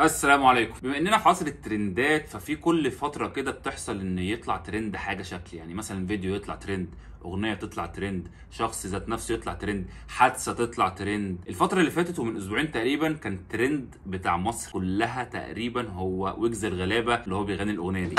السلام عليكم بما اننا في عصر الترندات ففي كل فتره كده بتحصل ان يطلع ترند حاجه شكل يعني مثلا فيديو يطلع ترند اغنيه تطلع ترند شخص ذات نفسه يطلع ترند حادثه تطلع ترند الفتره اللي فاتت ومن اسبوعين تقريبا كان ترند بتاع مصر كلها تقريبا هو ويجز الغلابه اللي هو بيغني الاغنيه دي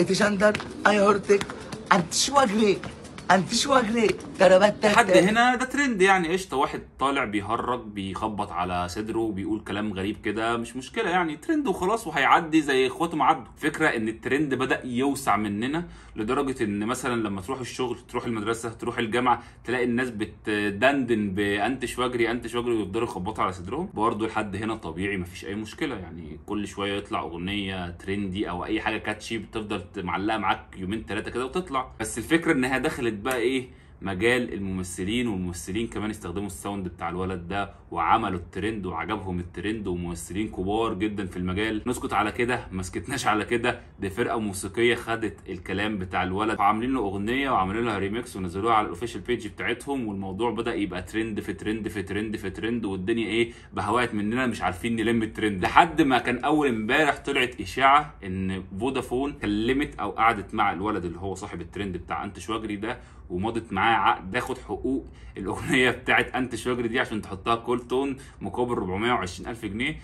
انت جندر اي هورتك انت شو انفش واجري كربات حد هنا ده ترند يعني قشطه واحد طالع بيهرج بيخبط على صدره وبيقول كلام غريب كده مش مشكله يعني ترند وخلاص وهيعدي زي اخواته ما عدوا فكره ان الترند بدا يوسع مننا لدرجه ان مثلا لما تروح الشغل تروح المدرسه تروح الجامعه تلاقي الناس بتدندن بانتش واجري انتش واجري ويفضلوا يخبطوا على صدرهم برضه لحد هنا طبيعي ما فيش اي مشكله يعني كل شويه يطلع اغنيه ترندي او اي حاجه كاتشي بتفضل معلقه معاك يومين ثلاثه كده وتطلع بس الفكره انها دخلت with مجال الممثلين والممثلين كمان استخدموا الساوند بتاع الولد ده وعملوا الترند وعجبهم الترند وممثلين كبار جدا في المجال نسكت على كده ما سكتناش على كده دي فرقه موسيقيه خدت الكلام بتاع الولد وعاملين له اغنيه وعاملين لها ريميكس ونزلوها على الاوفيشال بيج بتاعتهم والموضوع بدا يبقى ترند في ترند في ترند في ترند والدنيا ايه بهوات مننا مش عارفين نلم الترند لحد ما كان اول امبارح طلعت اشاعه ان فودافون كلمت او قعدت مع الولد اللي هو صاحب الترند بتاع انت شواجري ده ومضت معاه عقد تاخد حقوق الاغنيه بتاعت انت شجر دي عشان تحطها كول تون مقابل 420 الف جنيه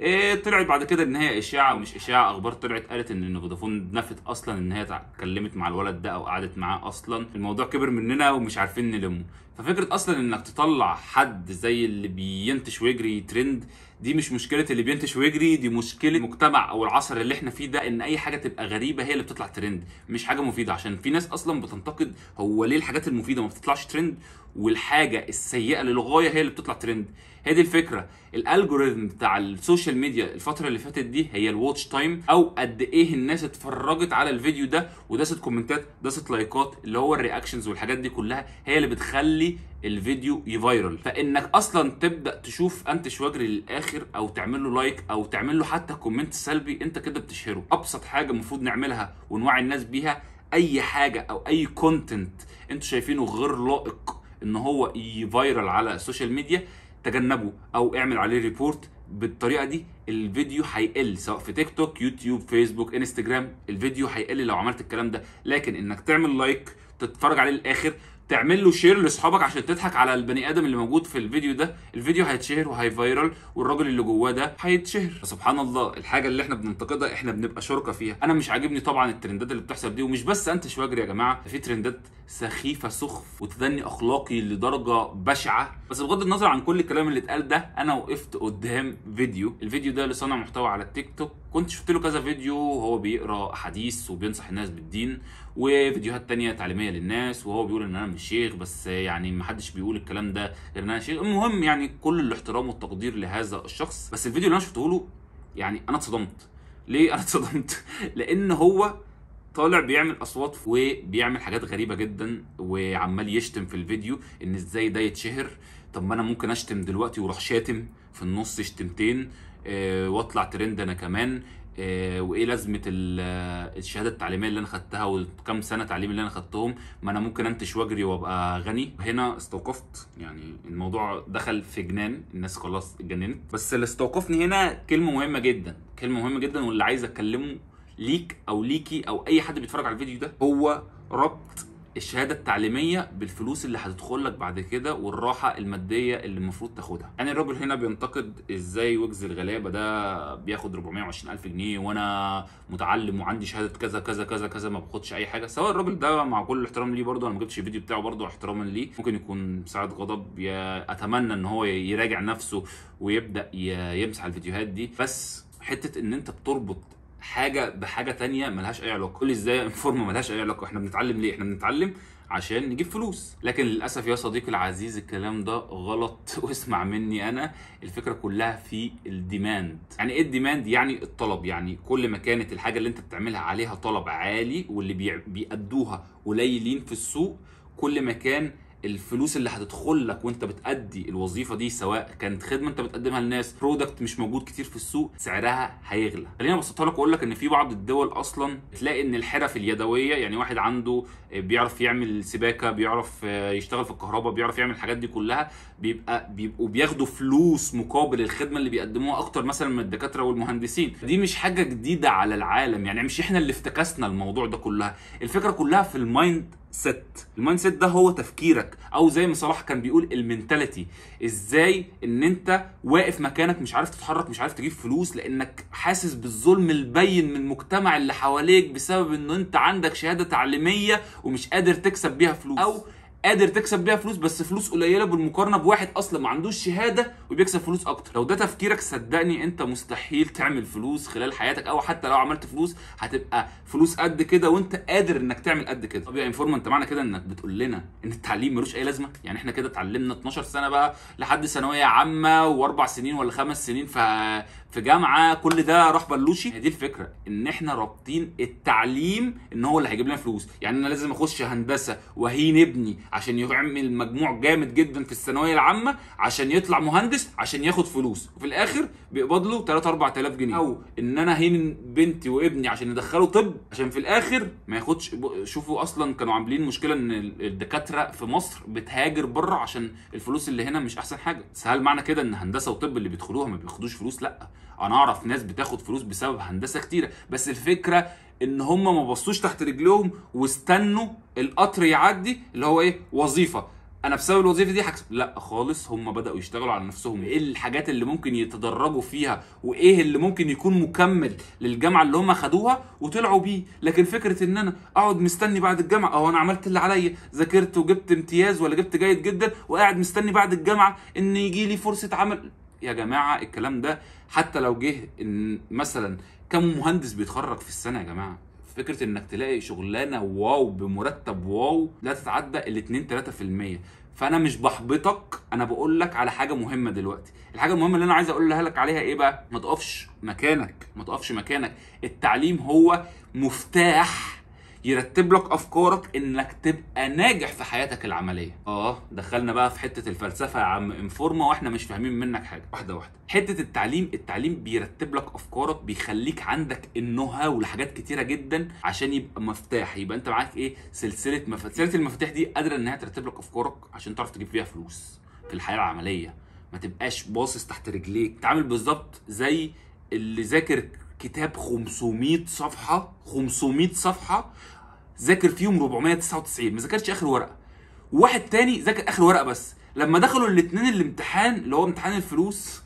إيه طلعت بعد كده ان هي اشاعه ومش اشاعه اخبار طلعت قالت ان فودافون نفت اصلا ان هي اتكلمت مع الولد ده او قعدت معاه اصلا الموضوع كبر مننا ومش عارفين نلمه ففكره اصلا انك تطلع حد زي اللي بينتش ويجري ترند دي مش مشكله اللي بينتش ويجري دي مشكله المجتمع او العصر اللي احنا فيه ده ان اي حاجه تبقى غريبه هي اللي بتطلع ترند مش حاجه مفيده عشان في ناس اصلا بتنتقد هو ليه الحاجات المفيده ما بتطلعش ترند والحاجه السيئه للغايه هي اللي بتطلع ترند هي دي الفكره الالجوريزم بتاع السوشيال ميديا الفتره اللي فاتت دي هي الواتش تايم او قد ايه الناس اتفرجت على الفيديو ده وداست كومنتات داست لايكات اللي هو الرياكشنز والحاجات دي كلها هي اللي بتخلي الفيديو يفايرل فانك اصلا تبدا تشوف انت شواجري للاخر او تعمل له لايك او تعمل له حتى كومنت سلبي انت كده بتشهره ابسط حاجه المفروض نعملها ونوعي الناس بيها اي حاجه او اي كونتنت انتوا شايفينه غير لائق ان هو يفايرل على السوشيال ميديا تجنبه او اعمل عليه ريبورت بالطريقه دي الفيديو هيقل سواء في تيك توك يوتيوب فيسبوك انستجرام الفيديو هيقل لو عملت الكلام ده لكن انك تعمل لايك تتفرج عليه للاخر تعمل له شير لاصحابك عشان تضحك على البني ادم اللي موجود في الفيديو ده الفيديو هيتشهر وهيفيرال والراجل اللي جواه ده هيتشهر سبحان الله الحاجه اللي احنا بننتقدها احنا بنبقى شركه فيها انا مش عاجبني طبعا الترندات اللي بتحصل دي ومش بس انتش واجري يا جماعه في ترندات سخيفه سخف وتدني اخلاقي لدرجه بشعه بس بغض النظر عن كل الكلام اللي اتقال ده انا وقفت قدام فيديو الفيديو ده لصانع محتوى على التيك توك كنت شفت له كذا فيديو وهو بيقرا احاديث وبينصح الناس بالدين وفيديوهات تانية تعليميه للناس وهو بيقول ان انا مش شيخ بس يعني ما حدش بيقول الكلام ده غير ان انا شيخ المهم يعني كل الاحترام والتقدير لهذا الشخص بس الفيديو اللي انا شفته له يعني انا اتصدمت ليه انا اتصدمت لان هو طالع بيعمل اصوات وبيعمل حاجات غريبه جدا وعمال يشتم في الفيديو ان ازاي ده يتشهر طب ما انا ممكن اشتم دلوقتي وراح شاتم في النص شتمتين آه، واطلع ترند انا كمان آه، وايه لازمه آه، الشهاده التعليميه اللي انا خدتها والكام سنه تعليم اللي انا خدتهم ما انا ممكن انتش واجري وابقى غني هنا استوقفت يعني الموضوع دخل في جنان الناس خلاص اتجننت بس اللي استوقفني هنا كلمه مهمه جدا كلمه مهمه جدا واللي عايز اتكلمه ليك او ليكي او اي حد بيتفرج على الفيديو ده هو ربط الشهاده التعليميه بالفلوس اللي هتدخل لك بعد كده والراحه الماديه اللي المفروض تاخدها انا يعني الراجل هنا بينتقد ازاي وجز الغلابه ده بياخد 420 الف جنيه وانا متعلم وعندي شهاده كذا كذا كذا كذا ما باخدش اي حاجه سواء الراجل ده مع كل الاحترام ليه برده انا ما جبتش الفيديو بتاعه برده احتراما ليه ممكن يكون ساعه غضب يا اتمنى ان هو يراجع نفسه ويبدا يمسح الفيديوهات دي بس حته ان انت بتربط حاجه بحاجه تانية ملهاش اي علاقه كل ازاي انفورم ملهاش اي علاقه احنا بنتعلم ليه احنا بنتعلم عشان نجيب فلوس لكن للاسف يا صديقي العزيز الكلام ده غلط واسمع مني انا الفكره كلها في الديماند يعني ايه الديماند يعني الطلب يعني كل ما كانت الحاجه اللي انت بتعملها عليها طلب عالي واللي بيأدوها قليلين في السوق كل ما كان الفلوس اللي هتدخل لك وانت بتأدي الوظيفه دي سواء كانت خدمه انت بتقدمها للناس برودكت مش موجود كتير في السوق سعرها هيغلى خلينا ابسطها لك واقول لك ان في بعض الدول اصلا تلاقي ان الحرف اليدويه يعني واحد عنده بيعرف يعمل سباكه بيعرف يشتغل في الكهرباء بيعرف يعمل الحاجات دي كلها بيبقى بيبقوا بياخدوا فلوس مقابل الخدمه اللي بيقدموها اكتر مثلا من الدكاتره والمهندسين دي مش حاجه جديده على العالم يعني مش احنا اللي افتكسنا الموضوع ده كلها الفكره كلها في المايند سيت المايند سيت ده هو تفكيرك او زي ما صلاح كان بيقول المينتاليتي ازاي ان انت واقف مكانك مش عارف تتحرك مش عارف تجيب فلوس لانك حاسس بالظلم البين من المجتمع اللي حواليك بسبب ان انت عندك شهاده تعليميه ومش قادر تكسب بيها فلوس او قادر تكسب بيها فلوس بس فلوس قليله بالمقارنه بواحد اصلا ما عندوش شهاده وبيكسب فلوس اكتر لو ده تفكيرك صدقني انت مستحيل تعمل فلوس خلال حياتك او حتى لو عملت فلوس هتبقى فلوس قد كده وانت قادر انك تعمل قد كده طب يا انفورما انت معنى كده انك بتقول لنا ان التعليم ملوش اي لازمه يعني احنا كده اتعلمنا 12 سنه بقى لحد ثانويه عامه واربع سنين ولا خمس سنين ف في جامعه كل ده راح بلوشي هي دي الفكره ان احنا رابطين التعليم ان هو اللي هيجيب لنا فلوس يعني انا لازم اخش هندسه وهين ابني عشان يعمل مجموع جامد جدا في الثانويه العامه عشان يطلع مهندس عشان ياخد فلوس وفي الاخر بيقبض له 3 4000 جنيه او ان انا هين بنتي وابني عشان ندخله طب عشان في الاخر ما ياخدش شوفوا اصلا كانوا عاملين مشكله ان الدكاتره في مصر بتهاجر بره عشان الفلوس اللي هنا مش احسن حاجه بس هل معنى كده ان هندسه وطب اللي بيدخلوها ما بياخدوش فلوس لا انا اعرف ناس بتاخد فلوس بسبب هندسه كتيره بس الفكره ان هم ما بصوش تحت رجلهم واستنوا القطر يعدي اللي هو ايه وظيفه انا بسبب الوظيفه دي هكسب لا خالص هم بداوا يشتغلوا على نفسهم ايه الحاجات اللي ممكن يتدرجوا فيها وايه اللي ممكن يكون مكمل للجامعه اللي هم خدوها وطلعوا بيه لكن فكره ان انا اقعد مستني بعد الجامعه او انا عملت اللي عليا ذاكرت وجبت امتياز ولا جبت جيد جدا وقاعد مستني بعد الجامعه ان يجي لي فرصه عمل يا جماعه الكلام ده حتى لو جه إن مثلا كم مهندس بيتخرج في السنه يا جماعه فكره انك تلاقي شغلانه واو بمرتب واو لا تتعدى ال 2 3% فانا مش بحبطك انا بقول لك على حاجه مهمه دلوقتي الحاجه المهمه اللي انا عايز اقولها لك عليها ايه بقى ما تقفش مكانك ما تقفش مكانك التعليم هو مفتاح يرتب لك افكارك انك تبقى ناجح في حياتك العمليه اه دخلنا بقى في حته الفلسفه يا عم انفورما واحنا مش فاهمين منك حاجه واحده واحده حته التعليم التعليم بيرتب لك افكارك بيخليك عندك النهى ولحاجات كتيره جدا عشان يبقى مفتاح يبقى انت معاك ايه سلسله مفاتيح سلسله المفاتيح دي قادره انها ترتب لك افكارك عشان تعرف تجيب فيها فلوس في الحياه العمليه ما تبقاش باصص تحت رجليك تعامل بالظبط زي اللي ذاكر كتاب 500 صفحه 500 صفحه ذاكر فيهم 499 ما ذاكرش اخر ورقه وواحد تاني ذاكر اخر ورقه بس لما دخلوا الاثنين الامتحان اللي هو امتحان الفلوس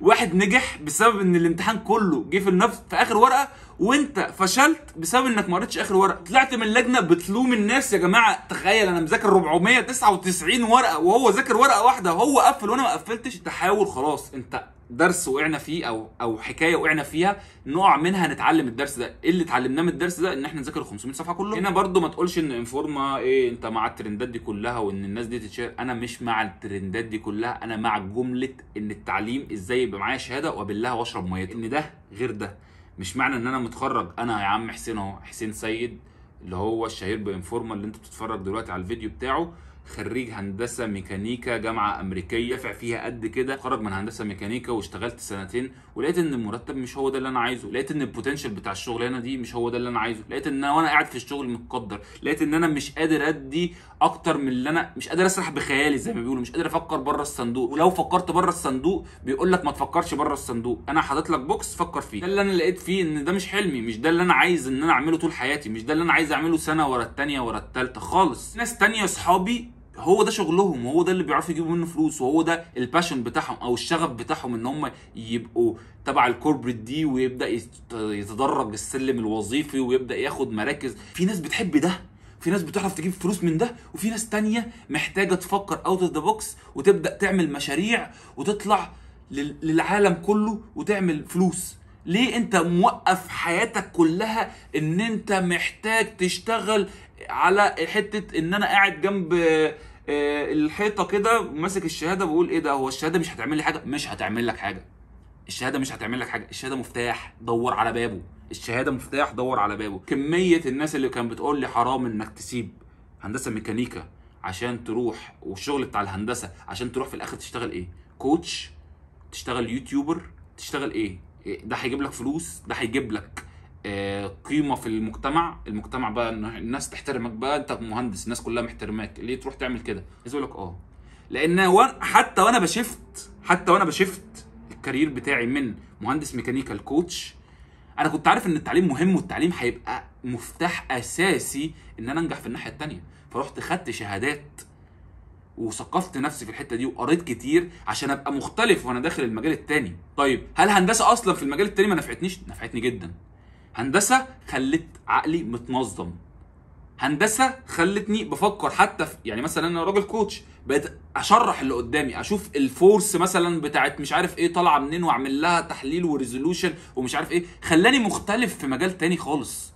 واحد نجح بسبب ان الامتحان كله جه في النفس في اخر ورقه وانت فشلت بسبب انك ما قريتش اخر ورقه طلعت من اللجنه بتلوم الناس يا جماعه تخيل انا مذاكر 499 ورقه وهو ذاكر ورقه واحده وهو قفل وانا ما قفلتش تحاول خلاص انت درس وقعنا فيه او او حكايه وقعنا فيها نقع منها نتعلم الدرس ده ايه اللي اتعلمناه من الدرس ده ان احنا نذاكر 500 صفحه كله هنا برده ما تقولش ان انفورما ايه انت مع الترندات دي كلها وان الناس دي تتشير انا مش مع الترندات دي كلها انا مع جمله ان التعليم ازاي يبقى معايا شهاده وبالله واشرب ميه ان ده غير ده مش معنى ان انا متخرج انا يا عم حسين اهو حسين سيد اللي هو الشهير بانفورما اللي انت بتتفرج دلوقتي على الفيديو بتاعه خريج هندسه ميكانيكا جامعه امريكيه دافع فيها قد كده خرج من هندسه ميكانيكا واشتغلت سنتين ولقيت ان المرتب مش هو ده اللي انا عايزه لقيت ان البوتنشال بتاع الشغلانه دي مش هو ده اللي انا عايزه لقيت ان وانا قاعد في الشغل متقدر لقيت ان انا مش قادر ادي اكتر من اللي انا مش قادر اسرح بخيالي زي ما بيقولوا مش قادر افكر بره الصندوق ولو فكرت بره الصندوق بيقول لك ما تفكرش بره الصندوق انا حاطط لك بوكس فكر فيه ده اللي انا لقيت فيه ان ده مش حلمي مش ده اللي انا عايز ان انا اعمله طول حياتي مش ده اللي انا عايز اعمله سنه ورا الثانيه ورا الثالثه خالص ناس ثانيه اصحابي هو ده شغلهم وهو ده اللي بيعرفوا يجيبوا منه فلوس وهو ده الباشن بتاعهم او الشغف بتاعهم ان هم يبقوا تبع الكوربريت دي ويبدا يتدرج السلم الوظيفي ويبدا ياخد مراكز في ناس بتحب ده في ناس بتعرف تجيب فلوس من ده وفي ناس تانية محتاجه تفكر اوت اوف ذا بوكس وتبدا تعمل مشاريع وتطلع للعالم كله وتعمل فلوس ليه انت موقف حياتك كلها ان انت محتاج تشتغل على حته ان انا قاعد جنب آه، الحيطه كده ماسك الشهاده بقول ايه ده هو الشهاده مش هتعمل لي حاجه مش هتعمل لك حاجه الشهاده مش هتعمل لك حاجه الشهاده مفتاح دور على بابه الشهاده مفتاح دور على بابه كميه الناس اللي كانت بتقول لي حرام انك تسيب هندسه ميكانيكا عشان تروح والشغل بتاع الهندسه عشان تروح في الاخر تشتغل ايه كوتش تشتغل يوتيوبر تشتغل ايه, إيه، ده هيجيب لك فلوس ده هيجيب لك قيمه في المجتمع المجتمع بقى الناس تحترمك بقى انت مهندس الناس كلها محترماك ليه تروح تعمل كده عايز اقول لك اه لان حتى وانا بشفت حتى وانا بشفت الكارير بتاعي من مهندس ميكانيكال كوتش انا كنت عارف ان التعليم مهم والتعليم هيبقى مفتاح اساسي ان انا انجح في الناحيه الثانيه فرحت خدت شهادات وثقفت نفسي في الحته دي وقريت كتير عشان ابقى مختلف وانا داخل المجال الثاني طيب هل هندسه اصلا في المجال الثاني ما نفعتنيش نفعتني جدا هندسه خلت عقلي متنظم هندسه خلتني بفكر حتى في يعني مثلا انا راجل كوتش بقيت اشرح اللي قدامي اشوف الفورس مثلا بتاعت مش عارف ايه طالعه منين واعمل لها تحليل وريزولوشن ومش عارف ايه خلاني مختلف في مجال تاني خالص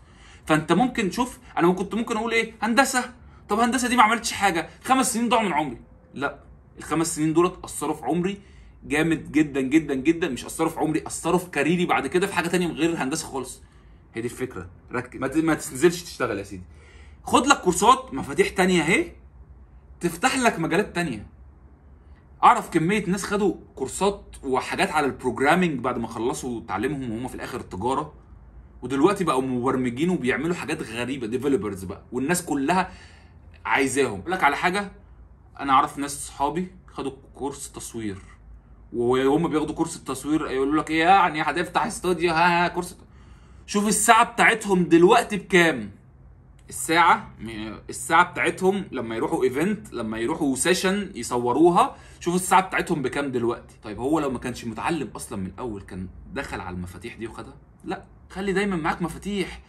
فانت ممكن تشوف انا كنت ممكن اقول ايه هندسه طب هندسه دي ما عملتش حاجه خمس سنين ضاعوا من عمري لا الخمس سنين دولت اثروا في عمري جامد جدا جدا جدا مش اثروا في عمري اثروا في كاريري بعد كده في حاجه تانية من غير الهندسه خالص هي دي الفكره ركز ما تنزلش تشتغل يا سيدي خد لك كورسات مفاتيح تانية اهي تفتح لك مجالات تانية اعرف كميه ناس خدوا كورسات وحاجات على البروجرامينج بعد ما خلصوا تعليمهم وهم في الاخر التجاره ودلوقتي بقوا مبرمجين وبيعملوا حاجات غريبه ديفلوبرز بقى والناس كلها عايزاهم اقول لك على حاجه انا اعرف ناس صحابي خدوا كورس تصوير وهم بياخدوا كورس التصوير يقولوا لك ايه يعني هتفتح استوديو ها, ها كورس شوف الساعة بتاعتهم دلوقتي بكام الساعة الساعة بتاعتهم لما يروحوا ايفنت لما يروحوا سيشن يصوروها شوف الساعة بتاعتهم بكام دلوقتي طيب هو لو ما كانش متعلم اصلا من الاول كان دخل على المفاتيح دي وخدها لا خلي دايما معاك مفاتيح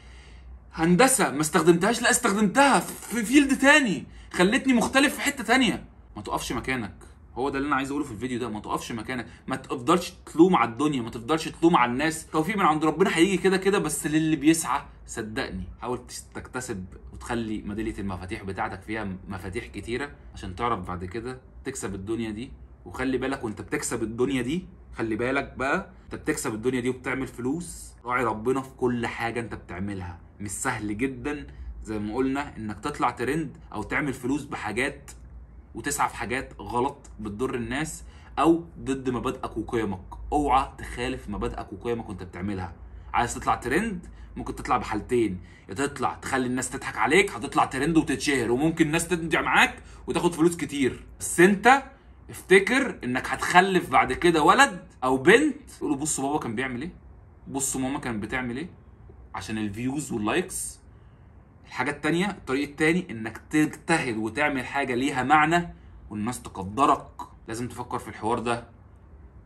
هندسة ما استخدمتهاش لا استخدمتها في فيلد تاني خلتني مختلف في حتة تانية ما تقفش مكانك هو ده اللي انا عايز اقوله في الفيديو ده ما تقفش مكانك ما تفضلش تلوم على الدنيا ما تفضلش تلوم على الناس توفيق من عند ربنا هيجي كده كده بس للي بيسعى صدقني حاول تكتسب وتخلي ميداليه المفاتيح بتاعتك فيها مفاتيح كتيره عشان تعرف بعد كده تكسب الدنيا دي وخلي بالك وانت بتكسب الدنيا دي خلي بالك بقى انت بتكسب الدنيا دي وبتعمل فلوس راعي ربنا في كل حاجه انت بتعملها مش سهل جدا زي ما قلنا انك تطلع ترند او تعمل فلوس بحاجات وتسعى في حاجات غلط بتضر الناس او ضد مبادئك وقيمك اوعى تخالف مبادئك وقيمك وانت بتعملها عايز تطلع ترند ممكن تطلع بحالتين يا تطلع تخلي الناس تضحك عليك هتطلع ترند وتتشهر وممكن الناس تندع معاك وتاخد فلوس كتير بس انت افتكر انك هتخلف بعد كده ولد او بنت تقول له بصوا بابا كان بيعمل ايه بصوا ماما كانت بتعمل ايه عشان الفيوز واللايكس الحاجة التانية الطريق التاني انك تجتهد وتعمل حاجة ليها معنى والناس تقدرك لازم تفكر في الحوار ده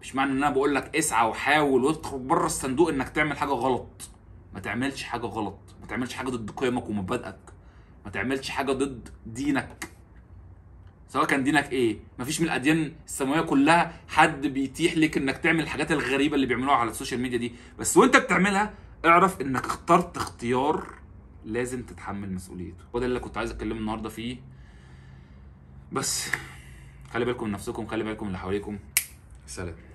مش معنى ان انا بقول لك اسعى وحاول وادخل بره الصندوق انك تعمل حاجة غلط ما تعملش حاجة غلط ما تعملش حاجة ضد قيمك ومبادئك ما تعملش حاجة ضد دينك سواء كان دينك ايه مفيش من الاديان السماويه كلها حد بيتيح لك انك تعمل الحاجات الغريبه اللي بيعملوها على السوشيال ميديا دي بس وانت بتعملها اعرف انك اخترت اختيار لازم تتحمل مسؤوليته وده اللي كنت عايز اتكلم النهارده فيه بس خلي بالكم من نفسكم خلي بالكم من اللي حواليكم سلام